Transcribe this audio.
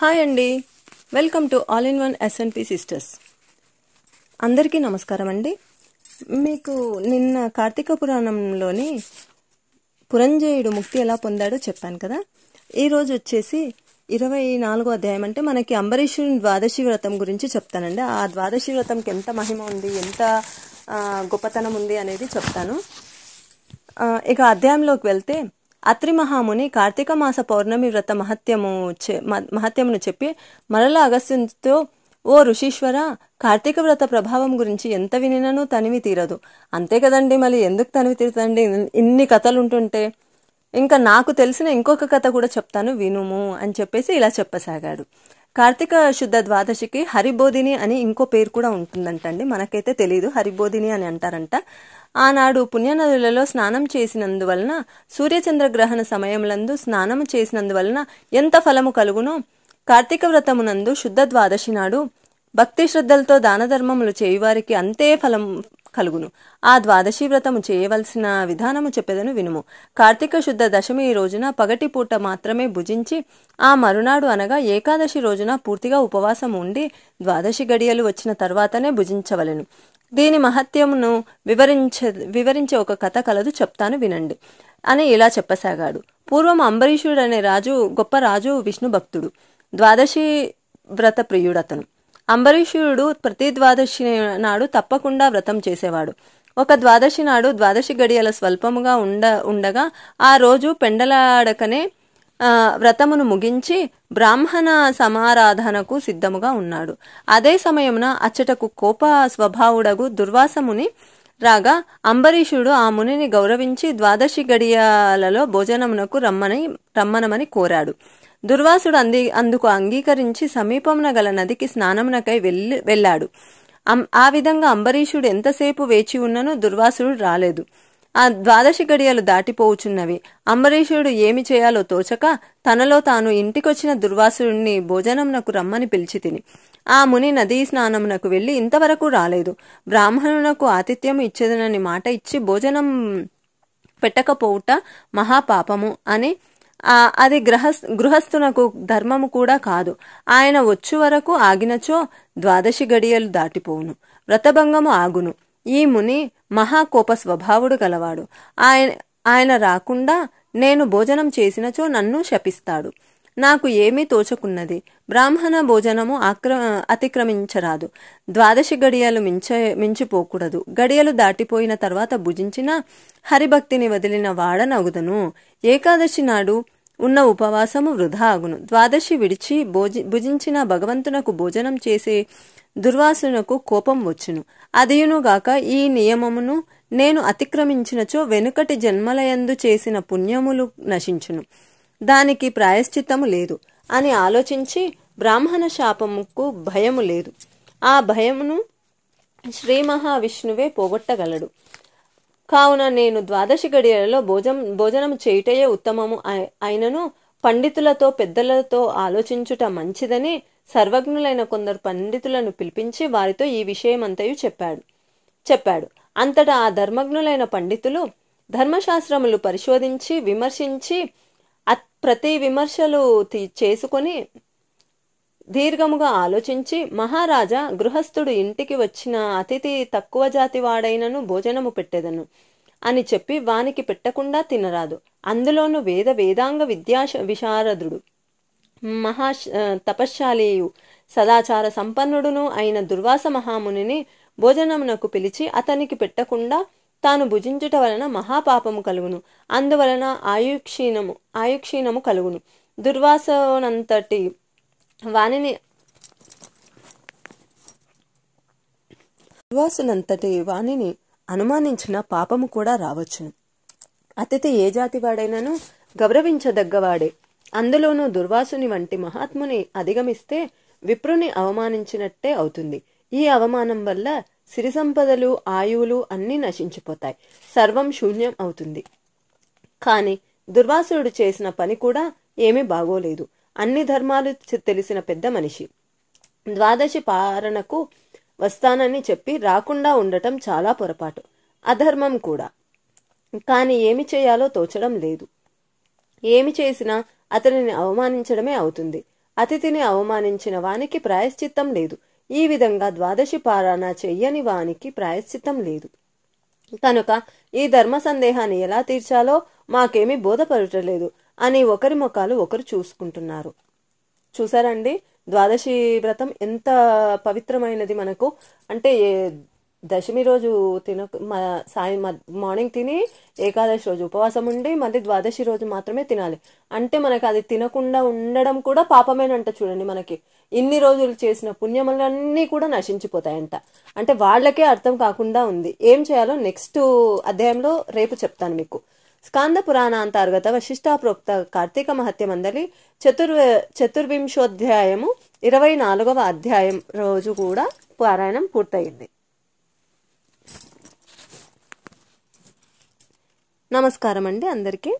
hi అండి welcome to all in one SNP sisters అందరికీ నమస్కారం అండి మీకు నిన్న కార్తీక పురాణంలోని పురంజయుడు ముక్తి ఎలా పొందాడో చెప్పాను కదా ఈరోజు వచ్చేసి ఇరవై నాలుగో అధ్యాయం అంటే మనకి అంబరీషుని ద్వాదశి వ్రతం గురించి చెప్తానండి ఆ ద్వాదశి వ్రతంకి ఎంత మహిమ ఉంది ఎంత గొప్పతనం ఉంది అనేది చెప్తాను ఇక అధ్యాయంలోకి వెళ్తే అత్రి మహాముని కార్తీక మాస పౌర్ణమి వ్రత మహత్యము మహత్యమును చెప్పి మరల అగస్త్యంతో ఓ ఋషీశ్వర కార్తీక వ్రత ప్రభావం గురించి ఎంత వినినను తనివి తీరదు అంతే కదండి మళ్ళీ ఎందుకు తనివి తీరుతండి ఇన్ని కథలు ఉంటుంటే ఇంకా నాకు తెలిసిన ఇంకొక కథ కూడా చెప్తాను వినుము అని చెప్పేసి ఇలా చెప్పసాగాడు కార్తీక శుద్ధ ద్వాదశికి హరిబోధిని అని ఇంకో పేరు కూడా ఉంటుందంటండి మనకైతే తెలియదు హరిబోధిని అని అంటారంట ఆనాడు పుణ్యనదులలో స్నానం చేసినందువలన సూర్యచంద్రగ్రహణ సమయములందు స్నానము చేసినందువలన ఎంత ఫలము కలుగునో కార్తీక వ్రతమునందు శుద్ధ ద్వాదశి నాడు భక్తి శ్రద్ధలతో దాన ధర్మములు చేయువారికి అంతే ఫలం కలుగును ఆ ద్వాదశి వ్రతము చేయవలసిన విధానము చెప్పేదను వినుము కార్తీక శుద్ధ దశమి రోజున పగటి పూట మాత్రమే భుజించి ఆ మరునాడు అనగా ఏకాదశి రోజున పూర్తిగా ఉపవాసం ఉండి ద్వాదశి గడియలు వచ్చిన తర్వాతనే భుజించవలెను దీని మహత్యమును వివరించ వివరించే ఒక కథ కలదు చెప్తాను వినండి అని ఇలా చెప్పసాగాడు పూర్వం అంబరీషుడు అనే రాజు గొప్ప రాజు విష్ణు భక్తుడు ద్వాదశి వ్రత ప్రియుడు అతను అంబరీషుడు ప్రతి ద్వాదశి నాడు తప్పకుండా వ్రతం చేసేవాడు ఒక ద్వాదశి నాడు ద్వాదశి గడియల స్వల్పముగా ఉండ ఉండగా ఆ రోజు పెండలాడకనే వ్రతమును ముగించి బ్రాహ్మణ సమారాధనకు సిద్ధముగా ఉన్నాడు అదే సమయమున అచ్చటకు కోప స్వభావుడగు దుర్వాసముని రాగా అంబరీషుడు ఆ మునిని గౌరవించి ద్వాదశి గడియాలలో భోజనమునకు రమ్మని రమ్మనమని కోరాడు దుర్వాసుడు అంది అందుకు అంగీకరించి సమీపమున గల నదికి స్నానమునకై వెళ్ళి వెళ్ళాడు ఆ విధంగా అంబరీషుడు ఎంతసేపు వేచి ఉన్ననూ దుర్వాసుడు రాలేదు ఆ ద్వాదశి గడియలు దాటిపోవుచున్నవి అంబరీషుడు ఏమి చేయాలో తోచక తనలో తాను ఇంటికొచ్చిన దుర్వాసుడిని భోజనంనకు రమ్మని పిలిచి తిని ఆ ముని నదీ స్నానమునకు వెళ్ళి ఇంతవరకు రాలేదు బ్రాహ్మణునకు ఆతిథ్యం ఇచ్చేదనని మాట ఇచ్చి భోజనం పెట్టకపోవుట మహాపాపము అని అది గ్రహస్ గృహస్థునకు ధర్మము కూడా కాదు ఆయన వచ్చు వరకు ఆగినచో ద్వాదశి గడియలు దాటిపోవును వ్రతభంగము ఆగును ఈ ముని మహాకోప స్వభావుడు గలవాడు ఆయన ఆయన రాకుండా నేను భోజనం చేసినచో నన్ను శపిస్తాడు నాకు ఏమీ తోచకున్నది బ్రాహ్మణ భోజనము ఆక్ర అతిక్రమించరాదు ద్వాదశి గడియలు మించ మించిపోకూడదు గడియలు దాటిపోయిన తర్వాత భుజించిన హరిభక్తిని వదిలిన వాడనగుదను ఏకాదశి నాడు ఉన్న ఉపవాసము వృధా అగును ద్వాదశి విడిచి భోజి భుజించిన భగవంతునకు భోజనం చేసే దుర్వాసునకు కోపం వచ్చును అదియునుగాక ఈ నియమమును నేను అతిక్రమించినచో వెనుకటి జన్మలయందు చేసిన పుణ్యములు నశించును దానికి ప్రాయశ్చిత్తము లేదు అని ఆలోచించి బ్రాహ్మణ శాపముకు భయము లేదు ఆ భయమును శ్రీ మహావిష్ణువే పోగొట్టగలడు కావున నేను ద్వాదశి గడియలలో భోజం భోజనం చేయుటయే ఉత్తమము అయినను పండితులతో పెద్దలతో ఆలోచించుట మంచిదని సర్వజ్ఞులైన కొందరు పండితులను పిలిపించి వారితో ఈ విషయమంతయు చెప్పాడు చెప్పాడు అంతటా ఆ ధర్మజ్ఞులైన పండితులు ధర్మశాస్త్రములు పరిశోధించి విమర్శించి ప్రతి విమర్శలు చేసుకొని దీర్ఘముగా ఆలోచించి మహారాజా గృహస్థుడు ఇంటికి వచ్చిన అతిథి తక్కువ జాతి వాడైనను భోజనము పెట్టేదను అని చెప్పి వానికి పెట్టకుండా తినరాదు అందులోనూ వేద వేదాంగ విద్యా విశారదుడు మహా తపశ్శాలియు సదాచార సంపన్నుడును అయిన దుర్వాస మహామునిని భోజనమునకు పిలిచి అతనికి పెట్టకుండా తాను భుజించుట వలన మహాపాపము కలుగును అందువలన ఆయుక్షీణము ఆయుక్షీణము కలుగును దుర్వాసనంతటి వాణిని దుర్వాసునంతటి వాణిని అనుమానించిన పాపము కూడా రావచ్చును అతిథి ఏ జాతి వాడైనను గౌరవించదగ్గవాడే అందులోనూ దుర్వాసుని వంటి మహాత్ముని అధిగమిస్తే విప్రుని అవమానించినట్టే అవుతుంది ఈ అవమానం వల్ల సిరి సంపదలు ఆయువులు అన్నీ నశించిపోతాయి సర్వం శూన్యం అవుతుంది కానీ దుర్వాసుడు చేసిన పని కూడా ఏమీ బాగోలేదు అన్ని ధర్మాలు తెలిసిన పెద్ద మనిషి ద్వాదశి పారణకు వస్తానని చెప్పి రాకుండా ఉండటం చాలా పొరపాటు అధర్మం కూడా కానీ ఏమి చేయాలో తోచడం లేదు ఏమి చేసినా అతనిని అవమానించడమే అవుతుంది అతిథిని అవమానించిన వానికి ప్రాయశ్చిత్తం లేదు ఈ విధంగా ద్వాదశి పారాయణ చెయ్యని వానికి ప్రాయశ్చిత్తం లేదు కనుక ఈ ధర్మ సందేహాన్ని ఎలా తీర్చాలో మాకేమీ బోధపడటలేదు అని ఒకరి ముఖాలు ఒకరు చూసుకుంటున్నారు చూసారండి ద్వాదశి వ్రతం ఎంత పవిత్రమైనది మనకు అంటే దశమి రోజు తిన సాయం మార్నింగ్ తిని ఏకాదశి రోజు ఉపవాసం ఉండి మళ్ళీ ద్వాదశి రోజు మాత్రమే తినాలి అంటే మనకి అది తినకుండా ఉండడం కూడా పాపమేనంట చూడండి మనకి ఇన్ని రోజులు చేసిన పుణ్యములన్నీ కూడా నశించిపోతాయంట అంటే వాళ్ళకే అర్థం కాకుండా ఉంది ఏం చేయాలో నెక్స్ట్ అధ్యాయంలో రేపు చెప్తాను మీకు స్కాంద పురాణ పురాణాంతర్గత వశిష్టాప్రోక్త కార్తీక మహత్య మందలి చతుర్ చతుర్వింశోధ్యాయము ఇరవై నాలుగవ అధ్యాయం రోజు కూడా పారాయణం పూర్తయింది నమస్కారం అండి అందరికీ